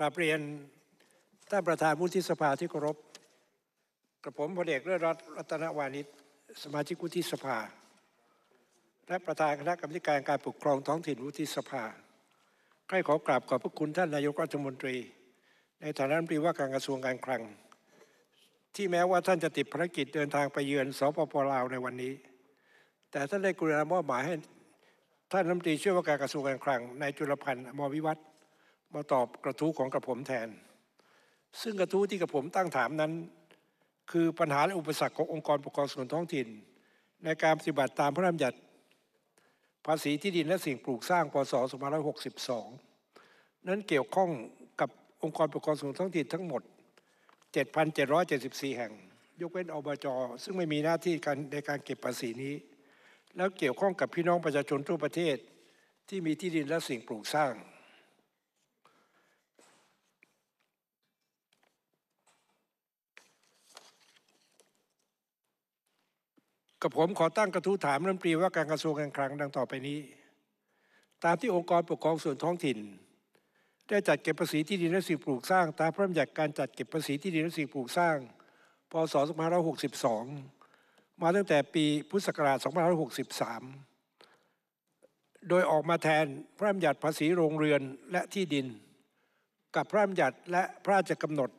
กราบเรียนท่านประธานวุฒิสภาที่เคารพกระผมพลเอกเลิศรัตนรัตนวานิชสมาชิกวุฒิสภา และประธานคณะกรรมการการปกครองท้องถิ่นวุฒิสภาใคร้ขอกราบขอบพระคุณท่านนายกรัฐมนตรีในฐานะรัฐมนตรีว่าการกระทรวงการคลัง ที่แม้ว่าท่านจะติดภารกิจเดินทางไปเยือนสปปลาวในวันนี้ แต่ท่านได้กรุณามอบหมายให้ท่านรัฐมนตรีช่วยว่าการกระทรวงการคลังนายจุลพันธ์มวิวัฒนมาตอบกระทู้ของกระผมแทน ซึ่งกระทู้ที่กระผมตั้งถามนั้น คือปัญหาและอุปสรรคขององค์กรปกครองส่วนท้องถิ่น ในการปฏิบัติตามพระราชบัญญัติภาษีที่ดินและสิ่งปลูกสร้างพศ2562นั้นเกี่ยวข้องกับองค์กรปกครองส่วนท้องถิ่นทั้งหมด 7,774 แห่ง ยกเว้นอบจซึ่งไม่มีหน้าที่ในการเก็บภาษีนี้ แล้วเกี่ยวข้องกับพี่น้องประชาชนทั่วประเทศที่มีที่ดินและสิ่งปลูกสร้างกับผมขอตั้งกระทู้ถามรัฐมนตรีว่าการกระทรวงการคลังดังต่อไปนี้ ตามที่องค์กรปกครองส่วนท้องถิ่น ได้จัดเก็บภาษีที่ดินและสิ่งปลูกสร้าง ตามพระราชบัญญัติการจัดเก็บภาษีที่ดินและสิ่งปลูกสร้างพศ2562มาตั้งแต่ปีพุทธศักราช2563โดยออกมาแทนพระราชบัญญัติภาษีโรงเรือนและที่ดิน กับพระราชบัญญัติและพระราชกำหนด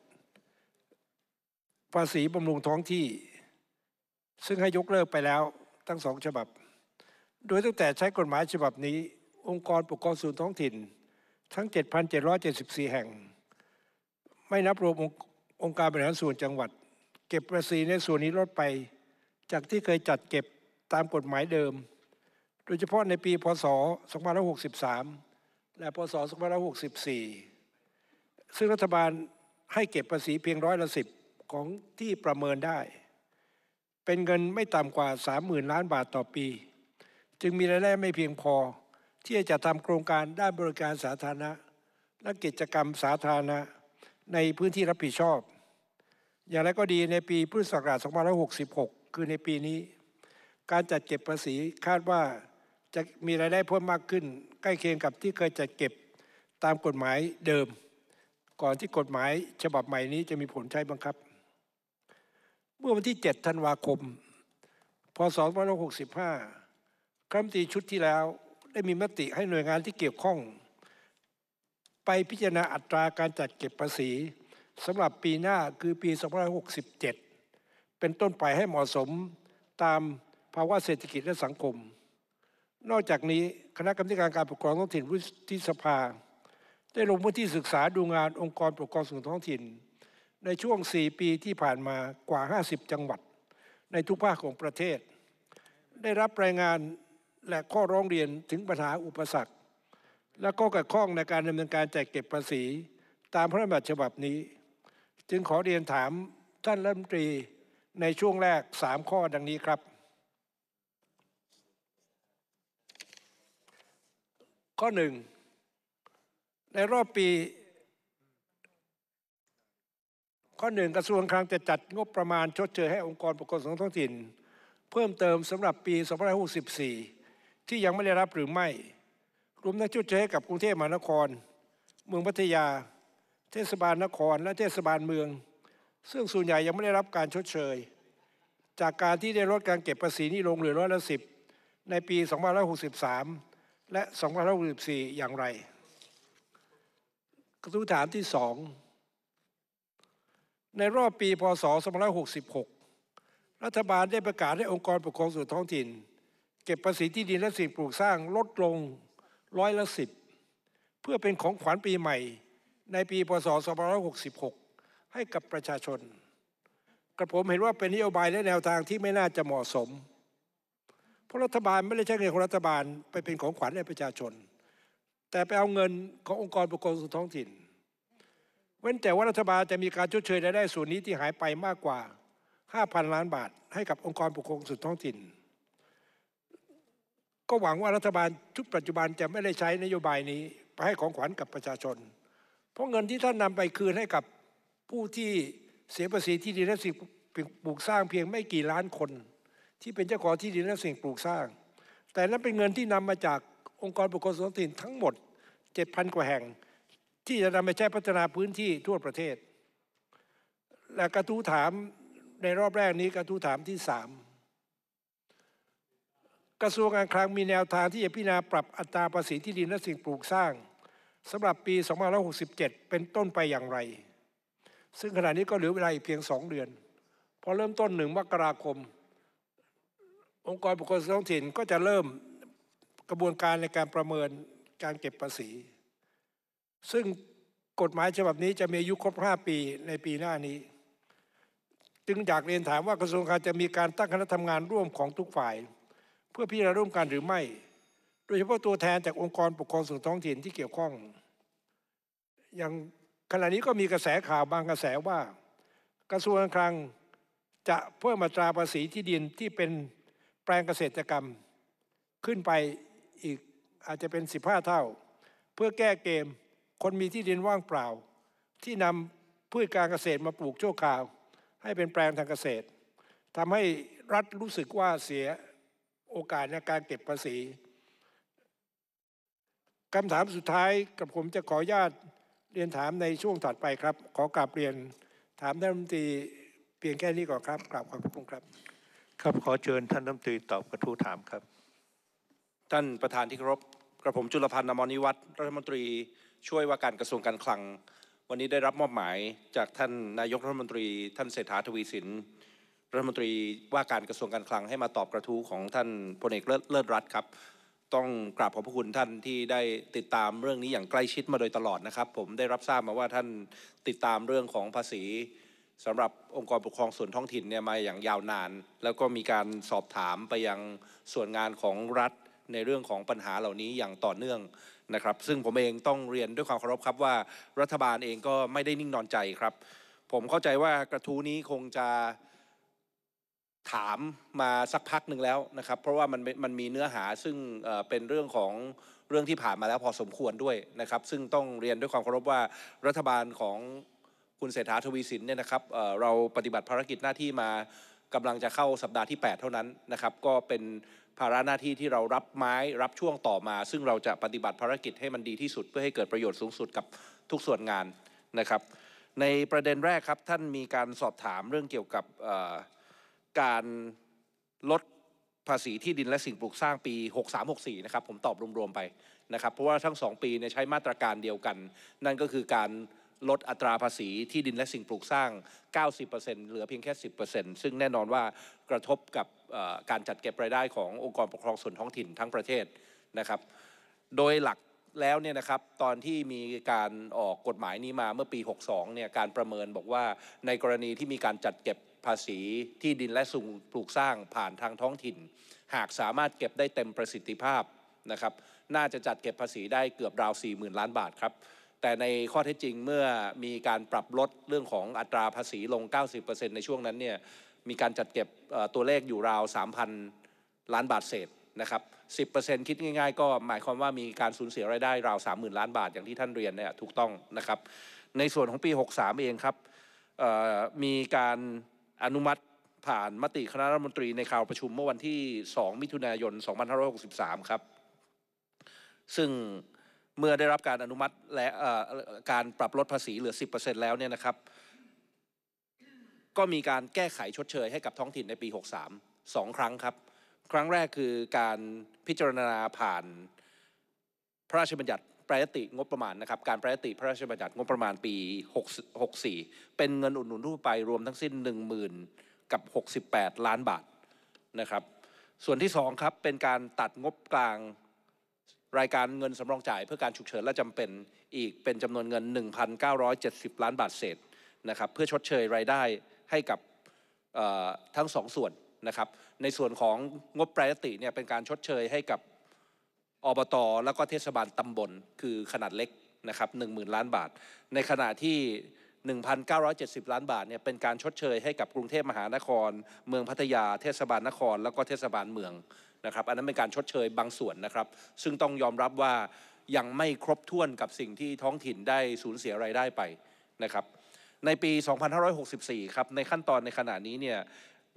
ภาษีบำรุงท้องที่ซึ่งให้ยกเลิกไปแล้วทั้งสองฉบับ โดยตั้งแต่ใช้กฎหมายฉบับนี้ องค์กรปกครองส่วนท้องถิ่นทั้ง 7,774 แห่ง ไม่นับรวมองค์การบริหารส่วนจังหวัด เก็บภาษีในส่วนนี้ลดไป จากที่เคยจัดเก็บตามกฎหมายเดิม โดยเฉพาะในปี พศ 2563 และ พศ 2564 ซึ่งรัฐบาลให้เก็บภาษีเพียงร้อยละสิบของที่ประเมินได้เป็นเงินไม่ต่ำกว่า30,000ล้านบาทต่อปีจึงมีรายได้ไม่เพียงพอที่จะทำโครงการด้านบริการสาธารณะและกิจกรรมสาธารณะในพื้นที่รับผิดชอบอย่างไรก็ดีในปีพุทธศักราช2566คือในปีนี้ การจัดเก็บภาษีคาดว่าจะมีรายได้เพิ่มมากขึ้น ใกล้เคียงกับที่เคยจัดเก็บตามกฎหมายเดิม ก่อนที่กฎหมายฉบับใหม่นี้จะมีผลใช้บังคับเมื่อวันที่ 7 ธันวาคม พศ2565คณะตีชุดที่แล้วได้มีมติให้หน่วยงานที่เกี่ยวข้อง ไปพิจารณาอัตราการจัดเก็บภาษีสำหรับปีหน้าคือปี2567 เป็นต้นไปให้เหมาะสมตามภาวะเศรษฐกิจและสังคม นอกจากนี้คณะกรรมการการปกครองท้องถิ่นวุฒิสภา ได้ลงพื้นที่ศึกษาดูงานองค์กรปกครองส่วนท้องถิ่นในช่วง 4 ปีที่ผ่านมากว่า 50 จังหวัดในทุกภาคของประเทศ ได้รับรายงานและข้อร้องเรียนถึงปัญหาอุปสรรคและก็กระข้องในการดำเนินการจกเก็บภาษีตามพระราชบัญญัติฉบับนี้ จึงขอเรียนถามท่านรัฐมนตรีในช่วงแรก 3 ข้อดังนี้ครับ ข้อ 1 ในรอบปีข้อหนึ่งกระทรวงคลังจะจัดงบประมาณชดเชยให้องค์กรปกครองส่วนท้องถิ่นเพิ่มเติมสำหรับปี 2564 ที่ยังไม่ได้รับหรือไม่รวมทั้งชดเชยกับกรุงเทพมหานคร เมืองพัทยา เทศบาลนคร และเทศบาลเมือง ซึ่งส่วนใหญ่ยังไม่ได้รับการชดเชยจากการที่ได้ลดการเก็บภาษีนี่ลงเหลือร้อยละสิบในปี 2563 และ 2564 อย่างไรกระทู้ถามที่สองในรอบปีพศ 2566 รัฐบาลได้ประกาศให้องค์กรปกครองส่วนท้องถิ่น เก็บภาษีที่ดินและสิ่งปลูกสร้างลดลงร้อยละสิบเพื่อเป็นของขวัญปีใหม่ในปีพศ 2566 ให้กับประชาชน กระผมเห็นว่าเป็นนโยบายและแนวทางที่ไม่น่าจะเหมาะสมเพราะรัฐบาลไม่ได้ใช้เงินของรัฐบาลไปเป็นของขวัญให้ประชาชน แต่ไปเอาเงินขององค์กรปกครองส่วนท้องถิ่นเว้นแต่ว่ารัฐบาลจะมีการชดเชยรายได้ส่วนนี้ที่หายไปมากกว่า 5,000 ล้านบาทให้กับองค์กรปกครองส่วนท้องถิ่น ก็หวังว่ารัฐบาลชุดปัจจุบันจะไม่ได้ใช้นโยบายนี้ไปให้ของขวัญกับประชาชน เพราะเงินที่ท่านนำไปคืนให้กับผู้ที่เสียภาษีที่ดินและสิ่งปลูกสร้างเพียงไม่กี่ล้านคน ที่เป็นเจ้าของที่ดินและสิ่งปลูกสร้าง แต่นั้นเป็นเงินที่นำมาจากองค์กรปกครองส่วนท้องถิ่นทั้งหมด 7,000 กว่าแห่งที่จะนำไปใช้พัฒนาพื้นที่ทั่วประเทศ และกระทู้ถาม ในรอบแรกนี้กระทู้ถามที่สามกระทรวงการคลังมีแนวทาง ที่จะพิจารณาปรับอัตราภาษีที่ดินและสิ่งปลูกสร้างสำหรับปี 2567 เป็นต้นไปอย่างไร ซึ่งขณะนี้ก็เหลือเวลาอีกเพียง2เดือน พอเริ่มต้นหนึ่งมกราคม องค์กรปกครองท้องถิ่นก็จะเริ่มกระบวนการในการประเมินการเก็บภาษีซึ่งกฎหมายฉบับนี้จะมีอายุครบ5ปีในปีหน้านี้ จึง อยากเรียนถามว่ากระทรวงการจะมีการตั้งคณะทำงานร่วมของทุกฝ่าย เพื่อพิจารณาร่วมกันหรือไม่ โดยเฉพาะตัวแทน จากองค์กรปกครองส่วนท้องถิ่นที่เกี่ยวข้อง อย่างขณะนี้ก็มีกระแสข่าวบางกระแสว่า กระทรวงคลังจะเพิ่มมาตราภาษีที่ดินที่เป็นแปลงเกษตรกรรม ขึ้นไปอีกอาจจะเป็น 15 เท่า เพื่อแก้เกมคนมีที่ดินว่างเปล่า ที่นำพืชการเกษตรมาปลูกชั่วคราว ให้เป็นแปลงทางเกษตรทำให้รัฐรู้สึกว่าเสียโอกาสในการเก็บภาษีคำถามสุดท้ายกับผมจะขออนุญาตเรียนถามในช่วงถัดไปครับ ขอกลับเรียนถามท่านรัฐมนตรีเพียงแค่นี้ก่อนครับกราบขอบคุณครับ ครับขอเชิญท่านรัฐมนตรีตอบกระทู้ถามครับท่านประธานที่เคารพกระผมจุลพันธ์นมรนิวัตรรัฐมนตรีช่วยว่าการกระทรวงการคลัง วันนี้ได้รับมอบหมาย จากท่านนายกรัฐมนตรีท่านเศรษฐาทวีสิน รัฐมนตรีว่าการกระทรวงการคลัง ให้มาตอบกระทู้ของท่านพลเอกเลิศรัตน์ครับ ต้องกราบขอบพระคุณท่านที่ได้ติดตามเรื่องนี้อย่างใกล้ชิดมาโดยตลอดนะครับ ผมได้รับทราบมาว่าท่านติดตามเรื่องของภาษีสำหรับองค์กรปกครองส่วนท้องถิ่นเนี่ยมาอย่างยาวนาน แล้วก็มีการสอบถามไปยังส่วนงานของรัฐในเรื่องของปัญหาเหล่านี้อย่างต่อเนื่องนะครับซึ่งผมเองต้องเรียนด้วยความเคารพครับว่ารัฐบาลเองก็ไม่ได้นิ่งนอนใจครับ ผมเข้าใจว่ากระทู้นี้คงจะถามมาสักพักหนึ่งแล้วนะครับ เพราะว่ามันมันมีเนื้อหาซึ่งเป็นเรื่องของเรื่องที่ผ่านมาแล้วพอสมควรด้วยนะครับ ซึ่งต้องเรียนด้วยความเคารพว่ารัฐบาลของคุณเศรษฐาทวีสินเนี่ยนะครับเราปฏิบัติภารกิจหน้าที่มากำลังจะเข้าสัปดาห์ที่ 8 เท่านั้นนะครับ ก็เป็นภาระหน้าที่ที่เรารับไม้รับช่วงต่อมา ซึ่งเราจะปฏิบัติภารกิจ ให้มันดีที่สุดเพื่อให้เกิดประโยชน์สูงสุดกับทุกส่วนงานนะครับ ในประเด็นแรกครับท่านมีการสอบถามเรื่องเกี่ยวกับการลดภาษีที่ดินและสิ่งปลูกสร้างปี6364นะครับผมตอบรวมๆไปนะครับเพราะว่าทั้ง2ปีเนี่ยใช้มาตรการเดียวกัน นั่นก็คือการลดอัตราภาษีที่ดินและสิ่งปลูกสร้าง 90%เหลือเพียงแค่ 10%ซึ่งแน่นอนว่ากระทบกับการจัดเก็บรายได้ขององค์กรปกครองส่วนท้องถิ่นทั้งประเทศนะครับ โดยหลักแล้วเนี่ยนะครับตอนที่มีการออกกฎหมายนี้มาเมื่อปี 62 เนี่ยการประเมินบอกว่าในกรณีที่มีการจัดเก็บภาษีที่ดินและสิ่งปลูกสร้างผ่านทางท้องถิ่น หากสามารถเก็บได้เต็มประสิทธิภาพนะครับ น่าจะจัดเก็บภาษีได้เกือบราว 40,000 ล้านบาทครับแต่ในข้อเท็จจริงเมื่อมีการปรับลดเรื่องของอัตราภาษีลง 90%ในช่วงนั้นเนี่ย มีการจัดเก็บตัวเลขอยู่ราว 3,000 ล้านบาทเศษนะครับ 10%คิดง่าย ๆ ก็หมายความว่ามีการสูญเสียรายได้ราว 30,000 ล้านบาทอย่างที่ท่านเรียนเนี่ยถูกต้องนะครับ ในส่วนของปี 63 เองครับ มีการอนุมัติผ่านมติคณะรัฐมนตรีในข่าวประชุมเมื่อวันที่ 2 มิถุนายน 2563 ครับ ซึ่งเมื่อได้รับการอนุมัติและการปรับลดภาษีเหลือ 10%แล้วเนี่ยนะครับ ก็มีการแก้ไขชดเชยให้กับท้องถิ่นในปี 63 2ครั้งครับ ครั้งแรกคือการพิจารณาผ่าน พระราชบัญญัติปรยติงบประมาณนะครับ การปรยติพระราชบัญญัติงบประมาณปี64 เป็นเงินอุดหนุนทั่วไปรวมทั้งสิ้น10,000 กับ 68 ล้านบาทนะครับ ส่วนที่2ครับเป็นการตัดงบกลางรายการเงินสำรองจ่ายเพื่อการฉุกเฉินและจำเป็นอีกเป็นจำนวนเงิน1,970 ล้านบาทเศษนะครับเพื่อชดเชยรายได้ให้กับทั้งสองส่วนนะครับในส่วนของงบแปรยติเนี่ยเป็นการชดเชยให้กับอบต แล้วก็เทศบาลตำบล คือขนาดเล็กนะครับหนึ่งหมื่นล้านบาท ในขณะที่ 1,970 ล้านบาทเนี่ยเป็นการชดเชยให้กับกรุงเทพมหานคร เมืองพัทยา เทศบาลนคร แล้วก็เทศบาลเมืองนะครับอันนั้นเป็นการชดเชยบางส่วนนะครับ ซึ่งต้องยอมรับว่ายังไม่ครบถ้วนกับสิ่งที่ท้องถิ่นได้สูญเสียรายได้ไปนะครับ ในปี 2564 ครับในขั้นตอนในขณะนี้เนี่ย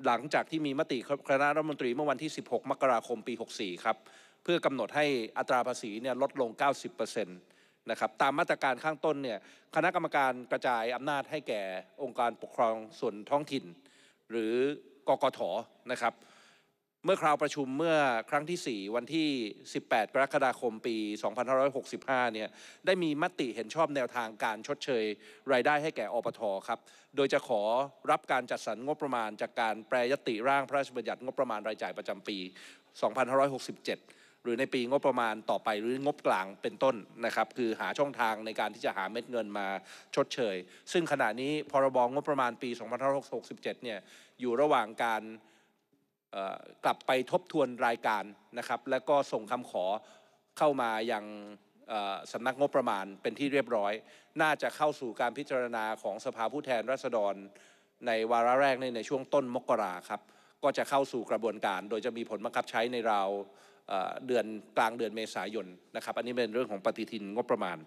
หลังจากที่มีมติคณะรัฐมนตรีเมื่อวันที่ 16 มกราคมปี 64 ครับเพื่อกำหนดให้อัตราภาษีเนี่ยลดลง 90%นะครับตามมาตรการข้างต้นเนี่ยคณะกรรมการกระจายอำนาจให้แก่องค์การปกครองส่วนท้องถิ่น หรือกกทนะครับเมื่อคราวประชุมเมื่อครั้งที่ 4 วันที่ 18กรกฎาคมปี 2565 เนี่ย ได้มีมติเห็นชอบแนวทางการชดเชย รายได้ให้แก่อปทครับ โดยจะขอรับการจัดสรรงบประมาณ จากการแปรยติร่างพระราชบัญญัติงบประมาณรายจ่ายประจำปี 2567 หรือในปีงบประมาณต่อไปหรืองบกลางเป็นต้นนะครับ คือหาช่องทางในการที่จะหาเม็ดเงินมาชดเชย ซึ่งขณะนี้พรบงบประมาณปี 2567 เนี่ย อยู่ระหว่างการกลับไปทบทวนรายการนะครับแล้วก็ส่งคำขอเข้ามายังสำนักงบประมาณเป็นที่เรียบร้อย น่าจะเข้าสู่การพิจารณาของสภาผู้แทนราษฎร ในวาระแรกในในช่วงต้นมกราครับก็จะเข้าสู่กระบวนการ โดยจะมีผลบังคับใช้ในราวเดือนกลางเดือนเมษายนนะครับอันนี้เป็นเรื่องของปฏิทินงบประมาณ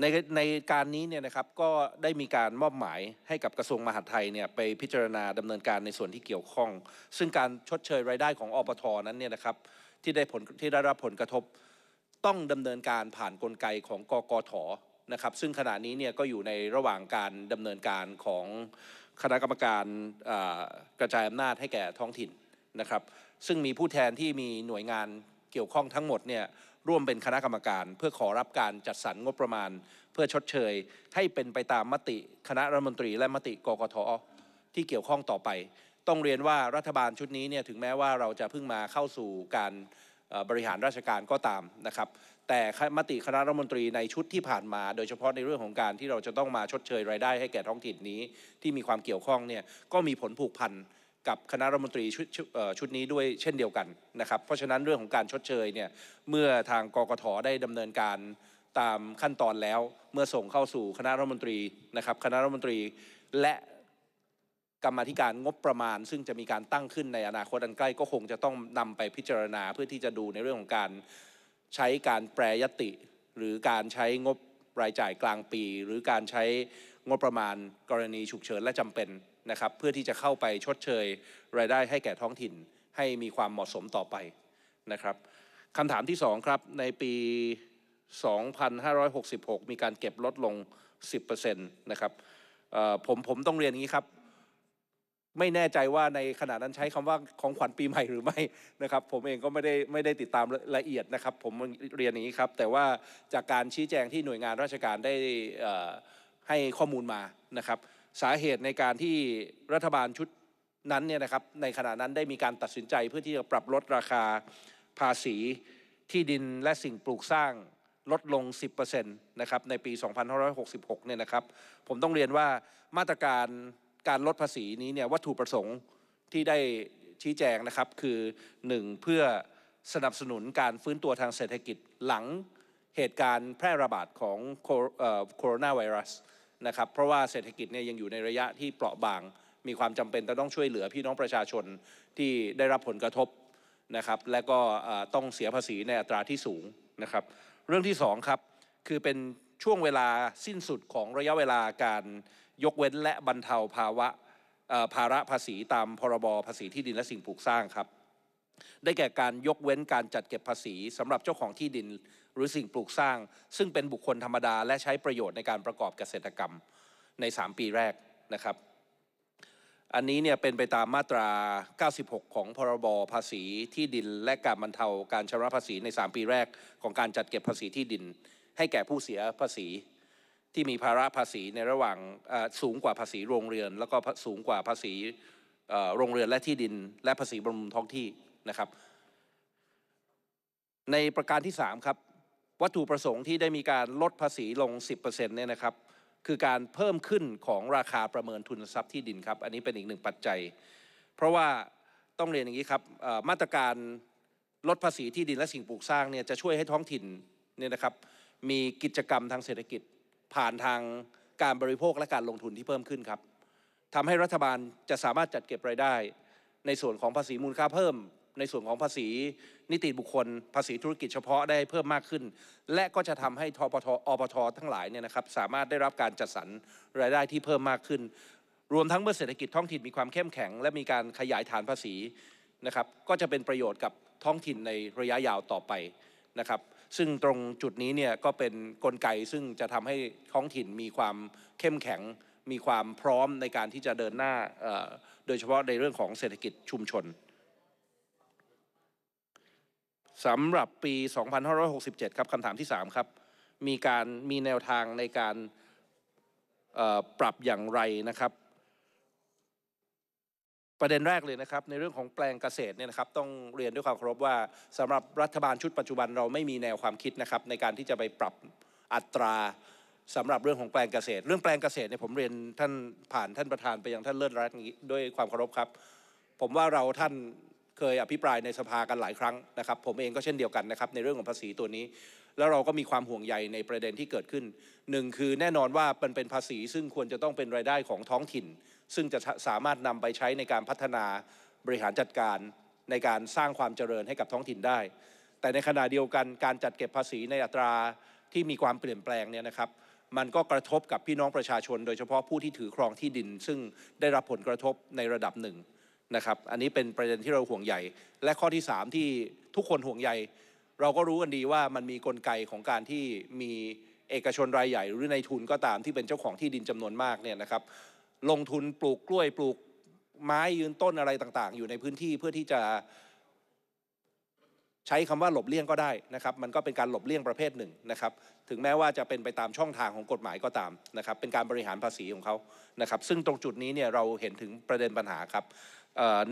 ในในการนี้เนี่ยนะครับก็ได้มีการมอบหมายให้กับกระทรวงมหาดไทยเนี่ยไปพิจารณาดำเนินการในส่วนที่เกี่ยวข้อง ซึ่งการชดเชยรายได้ของอปทนั้นเนี่ยนะครับที่ได้ผลที่ได้รับผลกระทบต้องดำเนินการผ่านนกลไกของกกทนะครับซึ่งขณะนี้เนี่ยก็อยู่ในระหว่างการดำเนินการของคณะกรรมการกระจายอำนาจให้แก่ท้องถิ่นนะครับซึ่งมีผู้แทนที่มีหน่วยงานเกี่ยวข้องทั้งหมดเนี่ยร่วมเป็นคณะกรรมการเพื่อขอรับการจัดสรรงบประมาณ เพื่อชดเชย ให้เป็นไปตามมติคณะรัฐมนตรี และมติกกทที่เกี่ยวข้องต่อไป ต้องเรียนว่ารัฐบาลชุดนี้เนี่ยถึงแม้ว่าเราจะเพิ่งมาเข้าสู่การบริหารราชการก็ตามนะครับ แต่มติคณะรัฐมนตรีในชุดที่ผ่านมา โดยเฉพาะในเรื่องของการที่เราจะต้องมาชดเชย รายได้ให้แก่ท้องถิ่นนี้ ที่มีความเกี่ยวข้องเนี่ยก็มีผลผูกพันกับคณะรัฐมนตรีชชุดนี้ด้วยเช่นเดียวกันนะครับเพราะฉะนั้นเรื่องของการชดเชยเนี่ยเมื่อทางกกตได้ดำเนินการตามขั้นตอนแล้วเมื่อส่งเข้าสู่คณะรัฐมนตรีนะครับคณะรัฐมนตรีและกรรมธิการงบประมาณ ซึ่งจะมีการตั้งขึ้นในอนาคตอันใกล้ก็คงจะต้องนำไปพิจารณาเพื่อที่จะดูในเรื่องของการใช้การแปรยติ หรือการใช้งบรายจ่ายกลางปี หรือการใช้งบประมาณกรณีฉุกเฉินและจำเป็นนะครับเพื่อที่จะเข้าไปชดเชย รายได้ให้แก่ท้องถิ่นให้มีความเหมาะสมต่อไปนะครับคำถามที่ 2 ครับในปี 2566 มีการเก็บลดลง 10%นะครับผมผมต้องเรียนอย่างนี้ครับ ไม่แน่ใจว่าในขณะนั้นใช้คำว่าของขวัญปีใหม่หรือไม่นะครับ ผมเองก็ไม่ได้ไม่ได้ติดตามละเอียดนะครับ ผมเรียนอย่างนี้ครับ แต่ว่าจากการชี้แจงที่หน่วยงานราชการได้ให้ข้อมูลมานะครับสาเหตุในการที่รัฐบาลชุดนั้นเนี่ยนะครับในขณะนั้นได้มีการตัดสินใจเพื่อที่จะปรับลดราคาภาษีที่ดินและสิ่งปลูกสร้างลดลง 10%นะครับในปี 2566เนี่ยนะครับ ผมต้องเรียนว่ามาตรการการลดภาษีนี้เนี่ยวัตถุประสงค์ที่ได้ชี้แจงนะครับคือ 1. เพื่อสนับสนุนการฟื้นตัวทางเศรษฐกิจหลัง เหตุการณ์แพร่ระบาดของโคโรนาไวรัสนะครับเพราะว่าเศรษฐกิจเนี่ยยังอยู่ในระยะที่เปราะบาง มีความจำเป็นต้องช่วยเหลือพี่น้องประชาชนที่ได้รับผลกระทบนะครับ และก็ต้องเสียภาษีในอัตราที่สูงนะครับ เรื่องที่2ครับคือเป็นช่วงเวลาสิ้นสุดของระยะเวลาการยกเว้นและบรรเทาภาวะภาระภาษีตามพรบภาษีที่ดินและสิ่งปลูกสร้างครับ ได้แก่การยกเว้นการจัดเก็บภาษีสำหรับเจ้าของที่ดินหรือสิ่งปลูกสร้างซึ่งเป็นบุคคลธรรมดาและใช้ประโยชน์ในการประกอบเกษตรกรรมใน 3 ปีแรกนะครับ อันนี้เนี่ยเป็นไปตามมาตรา 96 ของพรบภาษีที่ดิน และการบรรเทาการชำระภาษีใน 3 ปีแรกของการจัดเก็บภาษีที่ดิน ให้แก่ผู้เสียภาษีที่มีภาระภาษีในระหว่างสูงกว่าภาษีโรงเรือนแล้วก็สูงกว่าภาษีโรงเรือนและที่ดิน และภาษีบำรุงท้องที่นะครับ ในประการที่ 3 ครับวัตถุประสงค์ที่ได้มีการลดภาษีลง 10%เนี่ยนะครับคือการเพิ่มขึ้นของราคาประเมินทุนทรัพย์ที่ดินครับ อันนี้เป็นอีกหนึ่งปัจจัย เพราะว่าต้องเรียนอย่างนี้ครับมาตรการลดภาษีที่ดินและสิ่งปลูกสร้างเนี่ยจะช่วยให้ท้องถิ่นเนี่ยนะครับ มีกิจกรรมทางเศรษฐกิจผ่านทางการบริโภคและการลงทุนที่เพิ่มขึ้นครับทำให้รัฐบาลจะสามารถจัดเก็บรายได้ ในส่วนของภาษีมูลค่าเพิ่ม ในส่วนของภาษีนิติบุคคลภาษีธุรกิจเฉพาะได้เพิ่มมากขึ้น และก็จะทำให้ทปทอปททั้งหลายเนี่ยนะครับสามารถได้รับการจัดสรรรายได้ที่เพิ่มมากขึ้น รวมทั้งเมื่อเศรษฐกิจท้องถิ่นมีความเข้มแข็งและมีการขยายฐานภาษีนะครับก็จะเป็นประโยชน์กับท้องถิ่นในระยะยาวต่อไปนะครับซึ่งตรงจุดนี้เนี่ยก็เป็นนกลไกซึ่งจะทำให้ท้องถิ่นมีความเข้มแข็ง มีความพร้อมในการที่จะเดินหน้าโดยเฉพาะในเรื่องของเศรษฐกิจชุมชนสำหรับปี2567 ครับคำถามที่3ครับ มีการมีแนวทางในการปรับอย่างไรนะครับ ประเด็นแรกเลยนะครับ ในเรื่องของแปลงเกษตรเนี่ยนะครับ ต้องเรียนด้วยความเคารพว่าสำหรับรัฐบาลชุดปัจจุบัน เราไม่มีแนวความคิดนะครับ ในการที่จะไปปรับอัตราสำหรับเรื่องของแปลงเกษตร เรื่องแปลงเกษตรเนี่ยผมเรียนท่านผ่านท่านประธานไปยังท่านเลิศรัตน์ด้วยความเคารพครับ ผมว่าเราท่านเคยอภิปรายในสภากันหลายครั้งนะครับ ผมเองก็เช่นเดียวกันนะครับในเรื่องของภาษีตัวนี้ แล้วเราก็มีความห่วงใยในประเด็นที่เกิดขึ้นหนึ่งคือแน่นอนว่ามันเป็นภาษี ซึ่งควรจะต้องเป็นรายได้ของท้องถิ่น ซึ่งจะสามารถนำไปใช้ในการพัฒนาบริหารจัดการในการสร้างความเจริญให้กับท้องถิ่นได้ แต่ในขณะเดียวกันการจัดเก็บภาษีในอัตราที่มีความเปลี่ยนแปลงเนี่ยนะครับ มันก็กระทบกับพี่น้องประชาชน โดยเฉพาะผู้ที่ถือครองที่ดิน ซึ่งได้รับผลกระทบในระดับหนึ่งนะครับ อันนี้เป็นประเด็นที่เราห่วงใหญ่ และข้อที่3ที่ทุกคนห่วงใยเราก็รู้กันดีว่ามันมีกลไกของการที่มีเอกชนรายใหญ่ หรือในทุนก็ตาม ที่เป็นเจ้าของที่ดินจำนวนมากเนี่ยนะครับ ลงทุนปลูกกล้วยปลูกไม้ยืนต้นอะไรต่างๆ อยู่ในพื้นที่เพื่อที่จะ ใช้คำว่าหลบเลี่ยงก็ได้นะครับ มันก็เป็นการหลบเลี่ยงประเภทหนึ่งนะครับ ถึงแม้ว่าจะเป็นไปตามช่องทางของกฎหมายก็ตามนะครับ เป็นการบริหารภาษีของเขานะครับ ซึ่งตรงจุดนี้เนี่ยเราเห็นถึงประเด็นปัญหาครับ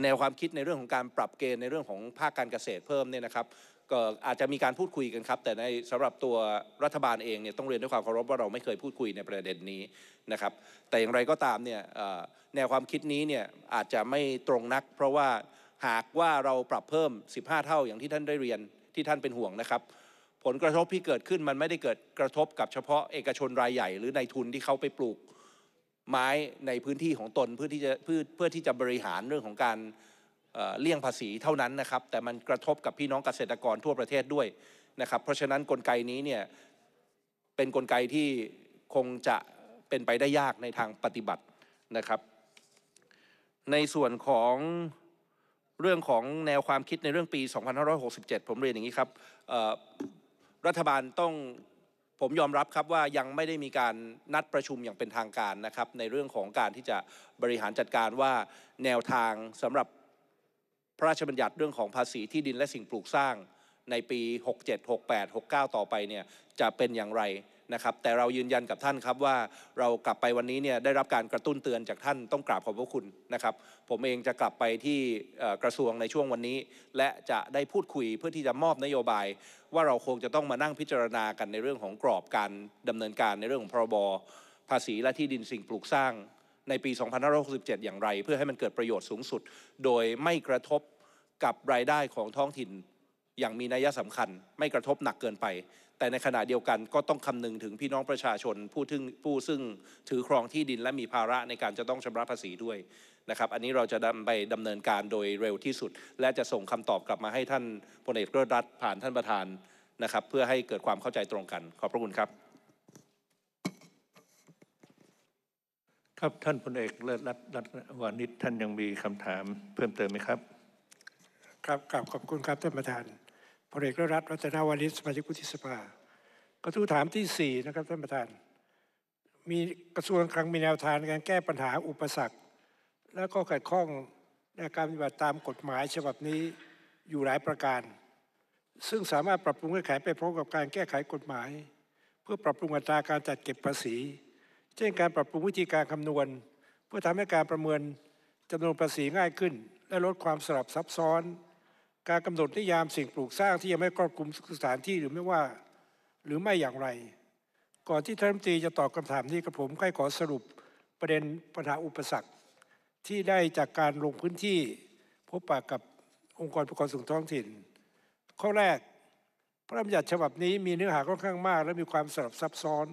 แนวความคิดในเรื่องของการปรับเกณฑ์ในเรื่องของภาคการเกษตรเพิ่มเนี่ยนะครับ ก็อาจจะมีการพูดคุยกันครับ แต่ในสำหรับตัวรัฐบาลเองเนี่ยต้องเรียนด้วยความเคารพว่าเราไม่เคยพูดคุยในประเด็นนี้นะครับ แต่อย่างไรก็ตามเนี่ยแนวความคิดนี้เนี่ยอาจจะไม่ตรงนัก เพราะว่าหากว่าเราปรับเพิ่ม 15 เท่าอย่างที่ท่านได้เรียนที่ท่านเป็นห่วงนะครับ ผลกระทบที่เกิดขึ้นมันไม่ได้เกิดกระทบกับเฉพาะเอกชนรายใหญ่หรือในทุนที่เขาไปปลูกไม้ในพื้นที่ของตนเพื่อที่จะเพื่อเพื่อที่จะบริหารเรื่องของการเลี่ยงภาษีเท่านั้นนะครับ แต่มันกระทบกับพี่น้องเกษตรกรทั่วประเทศด้วยนะครับ เพราะฉะนั้นนกลไกนี้เนี่ยเป็นนกลไกที่คงจะเป็นไปได้ยากในทางปฏิบัตินะครับ ในส่วนของเรื่องของแนวความคิดในเรื่องปี2567ผมเรียนอย่างนี้ครับรัฐบาลต้องผมยอมรับครับว่ายังไม่ได้มีการนัดประชุมอย่างเป็นทางการนะครับ ในเรื่องของการที่จะบริหารจัดการว่าแนวทางสำหรับพระราชบัญญัติเรื่องของภาษีที่ดินและสิ่งปลูกสร้าง ในปี 67 68 69 ต่อไปเนี่ยจะเป็นอย่างไรนะครับแต่เรายืนยันกับท่านครับว่าเรากลับไปวันนี้เนี่ยได้รับการกระตุ้นเตือนจากท่านต้องกราบขอบพระคุณนะครับ ผมเองจะกลับไปที่กระทรวงในช่วงวันนี้ และจะได้พูดคุยเพื่อที่จะมอบนโยบาย ว่าเราคงจะต้องมานั่งพิจารณากันในเรื่องของกรอบการดำเนินการในเรื่องของพรบภาษีและที่ดินสิ่งปลูกสร้าง ในปี 2567 อย่างไร เพื่อให้มันเกิดประโยชน์สูงสุด โดยไม่กระทบกับรายได้ของท้องถิ่นอย่างมีนัยสำคัญ ไม่กระทบหนักเกินไปแต่ในขณะเดียวกันก็ต้องคำนึงถึงพี่น้องประชาชนผู้ทึ่งผู้ซึ่งถือครองที่ดินและมีภาระในการจะต้องชำระภาษีด้วยนะครับอันนี้เราจะำไปดำเนินการโดยเร็วที่สุด และจะส่งคำตอบกลับมาให้ท่านพลเอกเลิศรัตผ่านท่านประธานนะครับเพื่อให้เกิดความเข้าใจตรงกัน ขอบพระคุณครับ ครับท่านพลเอกเลิศรัตน์วานิชท่านยังมีคำถามเพิ่มเติมไหมครับ ครับกบขอบคุณครับท่านประธานพลเอกรัฐ รัตนวานิชสมาชิกวุฒิสภา กระทู้ถามที่ 4 นะครับ ท่านประธาน มีกระทรวงคลังมีแนวทางในการแก้ปัญหาอุปสรรค และก็ขัดข้องในการปฏิบัติตามกฎหมายฉบับนี้อยู่หลายประการ ซึ่งสามารถปรับปรุงแก้ไขไปพร้อมกับการแก้ไขกฎหมาย เพื่อปรับปรุงอัตราการจัดเก็บภาษี เช่นการปรับปรุงวิธีการคำนวณ เพื่อทำให้การประเมินจำนวนภาษีง่ายขึ้น และลดความสลับซับซ้อนการกำหนดนิยามสิ่งปลูกสร้างที่ยังไม่ครอบคลุมสถานที่หรือไม่ว่า หรือไม่อย่างไร ก่อนที่ท่านรัฐมนตรีจะตอบคำถามนี้กับผมใกล้ขอสรุปประเด็นปัญหาอุปสรรค ที่ได้จากการลงพื้นที่ พบปะกับองค์กรปกครองส่วนท้องถิ่น ข้อแรก พระราชบัญญัติฉบับนี้มีเนื้อหาค่อนข้างมาก และมีความสลับซับซ้อน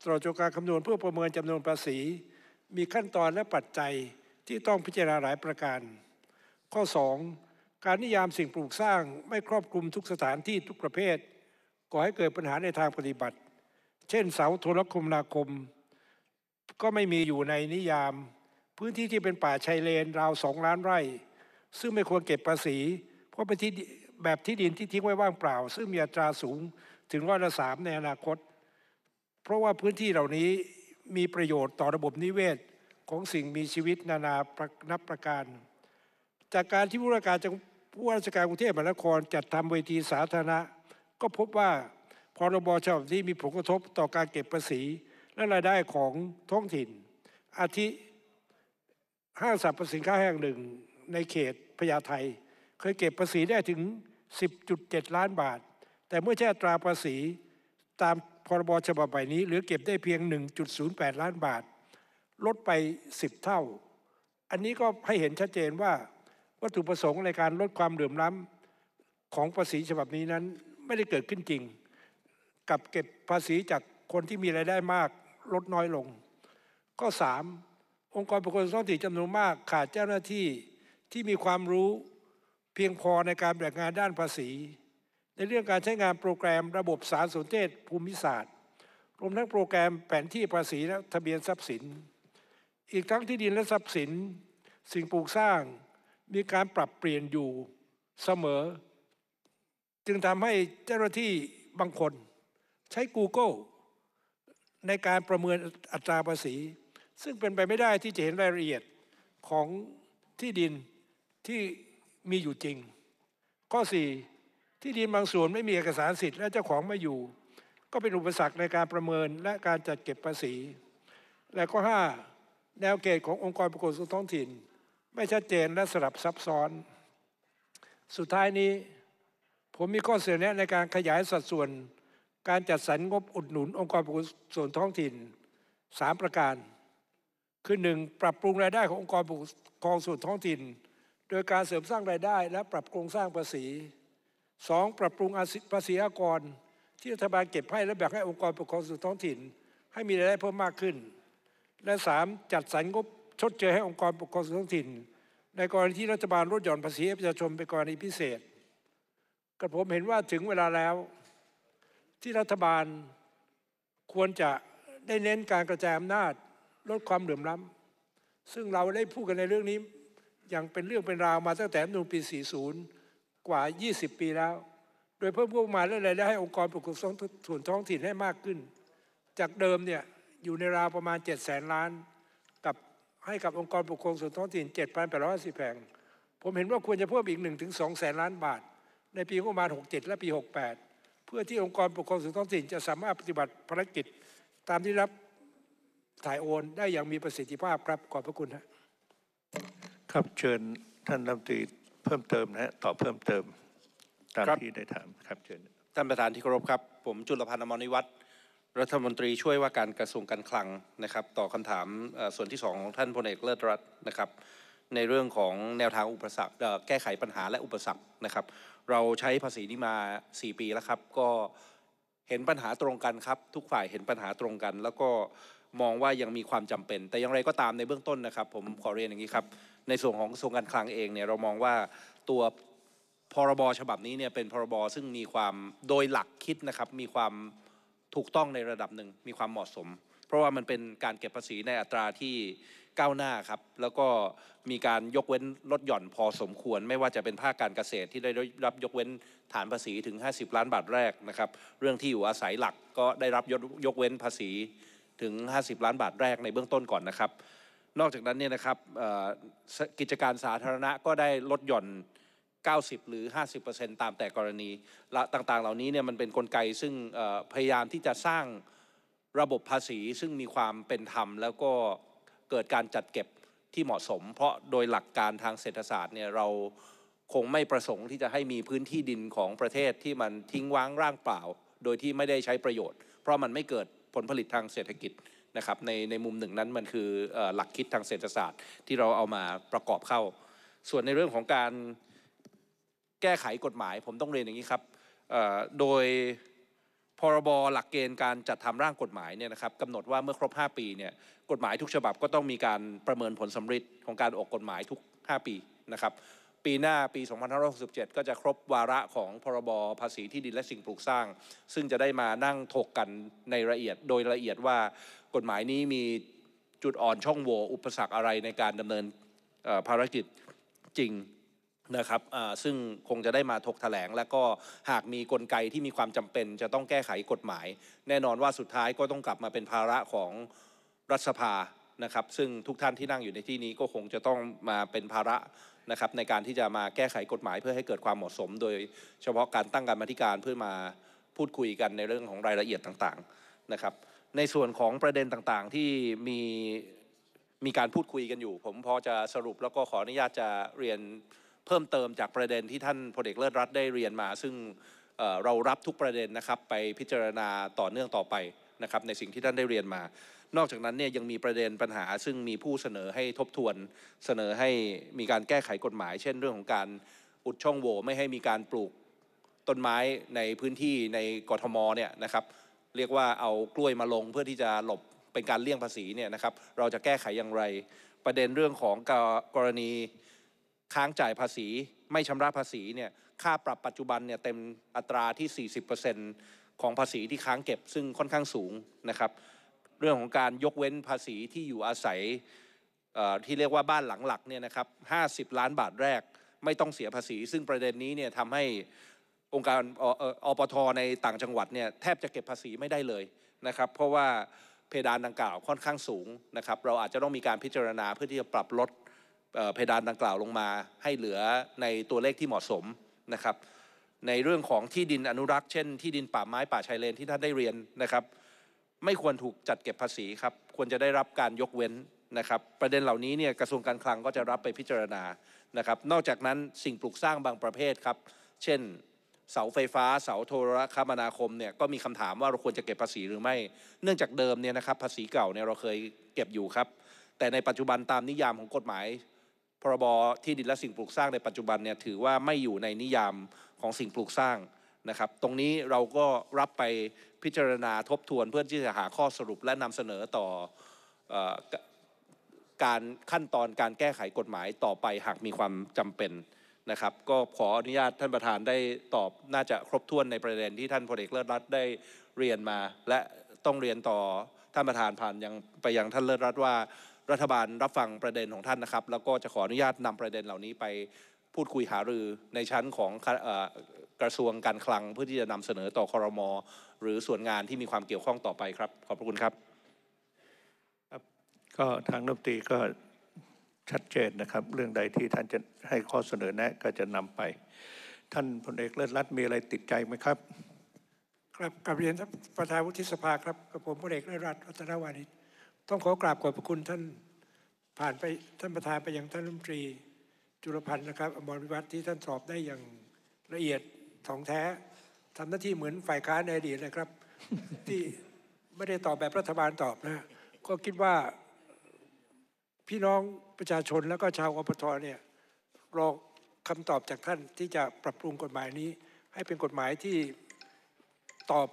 ตลอดจนการคำนวณเพื่อประเมินจำนวนภาษี มีขั้นตอนและปัจจัยที่ต้องพิจารณาหลายประการ ข้อ2การนิยามสิ่งปลูกสร้างไม่ครอบคลุมทุกสถานที่ทุกประเภทก่อให้เกิดปัญหาในทางปฏิบัติ เช่นเสาโทรคมนาคม ก็ไม่มีอยู่ในนิยาม พื้นที่ที่เป็นป่าชายเลนราวสองล้านไร่ ซึ่งไม่ควรเก็บภาษี เพราะเป็นที่แบบที่ดินที่ทิ้งไว้ว่างเปล่า ซึ่งมีอัตราสูงถึงร้อยละสามในอนาคต เพราะว่าพื้นที่เหล่านี้มีประโยชน์ต่อระบบนิเวศของสิ่งมีชีวิตนานานับประการ จากการที่ผู้ราชการผู้ว่าราชการกรุงเทพมหานครจัดทำเวทีสาธารณะ ก็พบว่าพรบฉบับนี้มีผลกระทบต่อการเก็บภาษีและรายได้ของท้องถิ่น อาทิห้างสรรพสินค้าแห่งหนึ่งในเขตพญาไทเคยเก็บภาษีได้ถึง10.7ล้านบาท แต่เมื่อแช่ตราภาษีตามพรบฉบับใหม่นี้เหลือเก็บได้เพียง1.08ล้านบาท ลดไป10เท่า อันนี้ก็ให้เห็นชัดเจนว่าวัตถุประสงค์ในการลดความเหลื่อมล้ำของภาษีฉบับนี้นั้นไม่ได้เกิดขึ้นจริง กับเก็บภาษีจากคนที่มีรายได้มากลดน้อยลง ก็ 3. องค์กรปกครองท้องถิ่นจำนวนมากขาดเจ้าหน้าที่ที่มีความรู้ เพียงพอในการแบ่งงานด้านภาษี ในเรื่องการใช้งานโปรแกรมระบบสารสนเทศภูมิศาสตร์ รวมทั้งโปรแกรมแผนที่ภาษีและทะเบียนทรัพย์สิน อีกทั้งที่ดินและทรัพย์สินสิ่งปลูกสร้างมีการปรับเปลี่ยนอยู่เสมอ จึงทำให้เจ้าหน้าที่บางคนใช้ Google ในการประเมินอัตราภาษี ซึ่งเป็นไปไม่ได้ที่จะเห็นรายละเอียดของที่ดินที่มีอยู่จริง ข้อ4 ที่ดินบางส่วนไม่มีเอกสารสิทธิ์ และเจ้าของไม่อยู่ ก็เป็นอุปสรรคในการประเมินและการจัดเก็บภาษี และข้อ5แนวเขตขององค์กรปกครองส่วนท้องถิ่นไม่ชัดเจนและสลับซับซ้อน สุดท้ายนี้ ผมมีข้อเสนอในการขยายสัดส่วน การจัดสรรงบอุดหนุนองค์กรปกครองส่วนท้องถิ่น 3 ประการ คือ1ปรับปรุงรายได้ขององค์กรปกครองส่วนท้องถิ่น โดยการเสริมสร้างรายได้ และปรับโครงสร้างภาษี 2. ปรับปรุงภาษีอากร ที่รัฐบาลเก็บให้และแบ่งให้องค์กรปกครองส่วนท้องถิ่น ให้มีรายได้เพิ่มมากขึ้น และ 3. จัดสรรงบชดเชยให้องค์กรปกครองส่วนท้องถิ่น ในกรณีที่รัฐบาลลดหย่อนภาษีประชาชนเป็นกรณีพิเศษ กระผมเห็นว่าถึงเวลาแล้วที่รัฐบาลควรจะได้เน้นการกระจายอำนาจ ลดความเหลื่อมล้ำซึ่งเราได้พูดกันในเรื่องนี้ อย่างเป็นเรื่องเป็นราวมาตั้งแต่นุนปี 40 กว่า 20 ปีแล้ว โดยเพิ่มงบประมาณรื่รยๆได้ให้องค์กรปกครองส่วนท้องถิ่นให้มากขึ้น จากเดิมเนี่ยอยู่ในราวประมาณ 7 0 0 0 0 0ล้านให้กับองค์กรปกครองส่วนท้องถิ่น 7,850แห่งผมเห็นว่าควรจะเพิ่มอีก1-2แสนล้านบาท ในปีประมาณ67 และปี68 เพื่อที่องค์กรปกครองส่วนท้องถิ่นจะสามารถปฏิบัติภารกิจ ตามที่รับถ่ายโอนได้อย่างมีประสิทธิภาพครับ ขอบพระคุณครับเชิญท่านรัฐมนตรีเพิ่มเติมนะฮะตอบเพิ่มเติม ตามที่ได้ถามครับเชิญท่านประธานที่เคารพครับ ผมจุลพันธ์อมรนิวัตรรัฐมนตรีช่วยว่าการกระทรวงการคลังนะครับ ต่อคำถามส่วนที่2ของท่านพลเอกเลิศรัตน์นะครับ ในเรื่องของแนวทางอุปสรรคแก้ไขปัญหาและอุปสรรคนะครับ เราใช้ภาษีนี้มา 4 ปีแล้วครับ ก็เห็นปัญหาตรงกันครับ ทุกฝ่ายเห็นปัญหาตรงกัน แล้วก็มองว่ายังมีความจำเป็น แต่อย่างไรก็ตามในเบื้องต้นนะครับ ผมขอเรียนอย่างนี้ครับในส่วนของกระทรวงการคลังเองเนี่ยเรามองว่าตัวพรบฉบับนี้เนี่ยเป็นพรบซึ่งมีความโดยหลักคิดนะครับ มีความถูกต้องในระดับหนึ่งมีความเหมาะสม เพราะว่ามันเป็นการเก็บภาษีในอัตราที่ก้าวหน้าครับแล้วก็มีการยกเว้นลดหย่อนพอสมควร ไม่ว่าจะเป็นภาคการเกษตรที่ได้รับยกเว้นฐานภาษีถึง 50 ล้านบาทแรกนะครับเรื่องที่อยู่อาศัยหลักก็ได้รับยกเว้นภาษีถึง 50ล้านบาทแรกในเบื้องต้นก่อนนะครับ นอกจากนั้นเนี่ยนะครับกิจการสาธารณะก็ได้ลดหย่อน90หรือ50%ตามแต่กรณีต่างๆ เหล่านี้เนี่ยมันเป็นนกลไก ซึ่งพยายามที่จะสร้างระบบภาษีซึ่งมีความเป็นธรรม แล้วก็เกิดการจัดเก็บที่เหมาะสม เพราะโดยหลักการทางเศรษฐศาสตร์เนี่ยเราคงไม่ประสงค์ที่จะให้มีพื้นที่ดินของประเทศที่มันทิ้งว้างร่างเปล่า โดยที่ไม่ได้ใช้ประโยชน์ เพราะมันไม่เกิดผลผลิตทางเศรษฐกิจนะครับในในมุมหนึ่งนั้นมันคือหลักคิดทางเศรษฐศาสตร์ ที่เราเอามาประกอบเข้า ส่วนในเรื่องของการแก้ไขกฎหมายผมต้องเรียนอย่างนี้ครับโดยพรบหลักเกณฑ์การจัดทำร่างกฎหมายเนี่ยนะครับกำหนดว่าเมื่อครบ 5 ปีเนี่ยกฎหมายทุกฉบับก็ต้องมีการประเมินผลสำเร็จของการออกกฎหมายทุก 5 ปีนะครับปีหน้าปี 2567 ก็จะครบวาระของพรบภาษีที่ดินและสิ่งปลูกสร้าง ซึ่งจะได้มานั่งถกกันในละเอียด โดยละเอียดว่ากฎหมายนี้มีจุดอ่อนช่องโหว่อุปสรรคอะไรในการดำเนินภารกิจจริงนะครับซึ่งคงจะได้มาถกถแถลง และก็หากมีกลไกที่มีความจำเป็น จะต้องแก้ไขกฎหมาย แน่นอนว่าสุดท้ายก็ต้องกลับมาเป็นภาระของรัฐสภานะครับซึ่งทุกท่านที่นั่งอยู่ในที่นี้ก็คงจะต้องมาเป็นภาระนะครับในการที่จะมาแก้ไขกฎหมาย เพื่อให้เกิดความเหมาะสม โดยเฉพาะการตั้งการมาธิการเพื่อมาพูดคุยกันในเรื่องของรายละเอียดต่างๆนะครับในส่วนของประเด็นต่างๆ ที่มีมีการพูดคุยกันอยู่ ผมพอจะสรุปแล้วก็ขออนุญาตจะเรียนเพิ่มเติมจากประเด็นที่ท่านพลเอกเลิศรัตน์ได้เรียนมา ซึ่งเรารับทุกประเด็นนะครับ ไปพิจารณาต่อเนื่องต่อไปนะครับในสิ่งที่ท่านได้เรียนมา นอกจากนั้นเนี่ยยังมีประเด็นปัญหา ซึ่งมีผู้เสนอให้ทบทวนเสนอให้มีการแก้ไขกฎหมาย เช่นเรื่องของการอุดช่องโหว่ไม่ให้มีการปลูกต้นไม้ในพื้นที่ในกทมเนี่ยนะครับเรียกว่าเอากล้วยมาลงเพื่อที่จะหลบเป็นการเลี่ยงภาษีเนี่ยนะครับเราจะแก้ไขอย่างไร ประเด็นเรื่องของกรณีค้างจ่ายภาษีไม่ชำระภาษีเนี่ยค่าปรับปัจจุบันเนี่ยเต็มอัตราที่40%ของภาษีที่ค้างเก็บซึ่งค่อนข้างสูงนะครับเรื่องของการยกเว้นภาษีที่อยู่อาศัยที่เรียกว่าบ้านหลังหลักเนี่ยนะครับ50 ล้านบาทแรกไม่ต้องเสียภาษี ซึ่งประเด็นนี้เนี่ยทำให้องค์การอปทในต่างจังหวัดเนี่ยแทบจะเก็บภาษีไม่ได้เลยนะครับเพราะว่าเพดานดังกล่าวค่อนข้างสูงนะครับเราอาจจะต้องมีการพิจารณาเพื่อที่จะปรับลดเพดานดังกล่าวลงมาให้เหลือในตัวเลขที่เหมาะสมนะครับ ในเรื่องของที่ดินอนุรักษ์เช่น ที่ดินป่าไม้ป่าชายเลนที่ท่านได้เรียนนะครับ ไม่ควรถูกจัดเก็บภาษีครับควรจะได้รับการยกเว้นนะครับ ประเด็นเหล่านี้เนี่ยกระทรวงการคลังก็จะรับไปพิจารณานะครับ นอกจากนั้นสิ่งปลูกสร้างบางประเภทครับ เช่นเสาไฟฟ้า เสาโทรคมนาคมเนี่ยก็มีคำถามว่าเราควรจะเก็บภาษีหรือไม่เนื่องจากเดิมเนี่ยนะครับภาษีเก่าเนี่ยเราเคยเก็บอยู่ครับ แต่ในปัจจุบันตามนิยามของกฎหมายพรบที่ดินและสิ่งปลูกสร้างในปัจจุบันเนี่ยถือว่าไม่อยู่ในนิยามของสิ่งปลูกสร้างนะครับตรงนี้เราก็รับไปพิจารณาทบทวนเพื่อที่จะหาข้อสรุปและนำเสนอต่ออการขั้นตอนการแก้ไขกฎหมายต่อไปหากมีความจำเป็นนะครับก็ขออนุญาตท่านประธานได้ตอบน่าจะครบถ้วนในประเด็นที่ท่านพลเอกเลิศรัตน์ได้เรียนมา และต้องเรียนต่อท่านประธานผ่านยังไปยังท่านเลิศรัตน์ว่ารัฐบาลรับฟังประเด็นของท่านนะครับ แล้วก็จะขออนุญาตนำประเด็นเหล่านี้ไปพูดคุยหารือในชั้นของกระทรวงการคลัง เพื่อที่จะนำเสนอต่อคอรมอหรือส่วนงานที่มีความเกี่ยวข้องต่อไปครับขอบพระคุณครับครับ ก็ทางรัฐมนตรีก็ชัดเจนนะครับเรื่องใดที่ท่านจะให้ข้อเสนอแนะก็จะนำไป ท่านพลเอกเลิศรัตน์มีอะไรติดใจไหมครับครับกับเรียนประธานวุฒิสภา ครับกับผมพลเอกเลิศรัตน์รัตนวานิชต้องขอกราบขอบพระคุณท่านผ่านไปท่านประธานไปยังท่านรัฐมนตรีจุลพันธ์นะครับอมรวิวัฒน์ที่ท่านสอบได้อย่างละเอียดท่องแท้ทำหน้าที่เหมือนฝ่ายค้านในอดีตนะครับ ที่ไม่ได้ตอบแบบรัฐบาลตอบนะก็คิดว่าพี่น้องประชาชนแล้วก็ชาวอปทเนี่ยรอคำตอบจากท่านที่จะปรับปรุงกฎหมายนี้ ให้เป็นกฎหมายที่ตอบ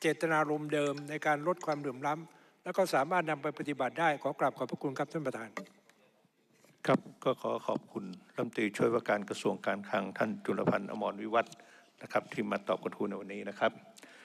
เจตนารมณ์เดิม ในการลดความเหลื่อมล้าแล้วก็สามารถนำไปปฏิบัติได้ ขอกราบขอบพระคุณครับ ท่านประธาน ครับ ก็ขอขอบคุณรัฐมนตรีช่วยว่าการกระทรวงการคลังท่านจุลพันธ์อมรวิวัฒนะครับ ที่มาตอบกระทู้ในวันนี้นะครับ